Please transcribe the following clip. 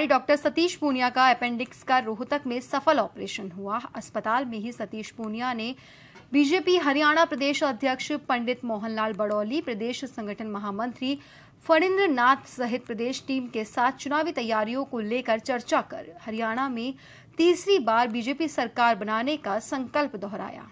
अधिकारी डॉक्टर सतीश पूनिया का अपेंडिक्स का रोहतक में सफल ऑपरेशन हुआ अस्पताल में ही सतीश पूनिया ने बीजेपी हरियाणा प्रदेश अध्यक्ष पंडित मोहनलाल बड़ौली प्रदेश संगठन महामंत्री फणिंद्र नाथ सहित प्रदेश टीम के साथ चुनावी तैयारियों को लेकर चर्चा कर हरियाणा में तीसरी बार बीजेपी सरकार बनाने का संकल्प दोहराया